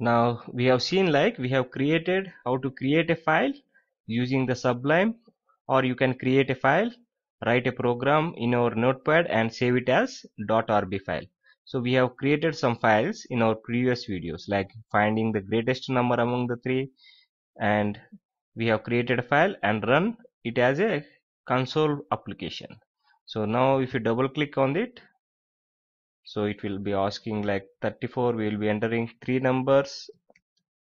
now we have seen like we have created how to create a file using the sublime or you can create a file write a program in our notepad and save it as .rb file so we have created some files in our previous videos like finding the greatest number among the three and we have created a file and run it as a console application so now if you double click on it so it will be asking like 34 we will be entering three numbers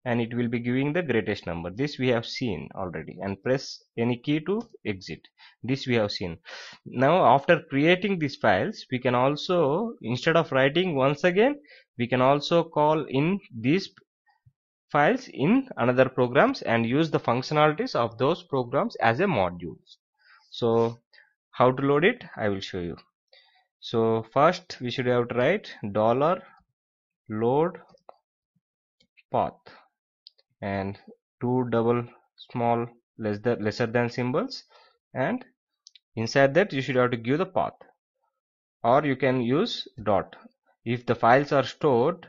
and it will be giving the greatest number this we have seen already and press any key to exit this we have seen now after creating these files we can also instead of writing once again we can also call in these files in another programs and use the functionalities of those programs as a modules so how to load it i will show you so first we should have to write dollar load path and two double small less than lesser than symbols and inside that you should have to give the path or you can use dot if the files are stored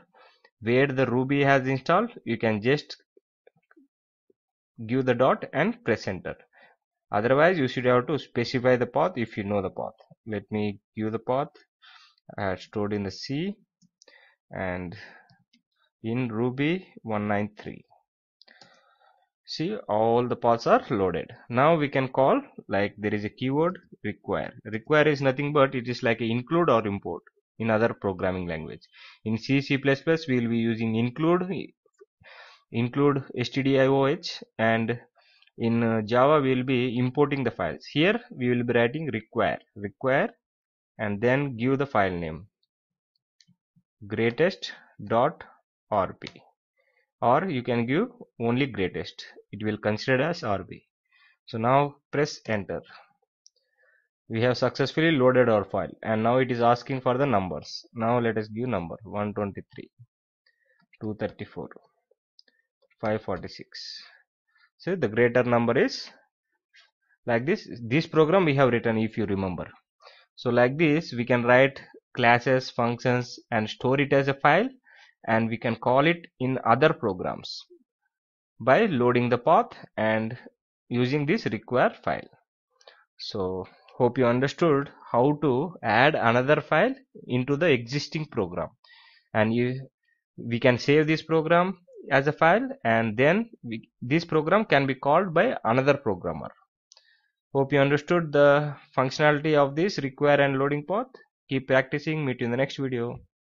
where the ruby has installed you can just give the dot and press enter otherwise you should have to specify the path if you know the path let me give the path I stored in the C and in Ruby 193 see all the paths are loaded now we can call like there is a keyword require require is nothing but it is like include or import in other programming language in C C++ we will be using include include stdioh and in uh, java we will be importing the files here we will be writing require require and then give the file name greatest dot rb or you can give only greatest it will consider as rb so now press enter we have successfully loaded our file and now it is asking for the numbers now let us give number 123 234 546 so the greater number is like this this program we have written if you remember so like this we can write classes functions and store it as a file and we can call it in other programs by loading the path and using this require file so hope you understood how to add another file into the existing program and you we can save this program as a file and then we, this program can be called by another programmer hope you understood the functionality of this require and loading path keep practicing meet you in the next video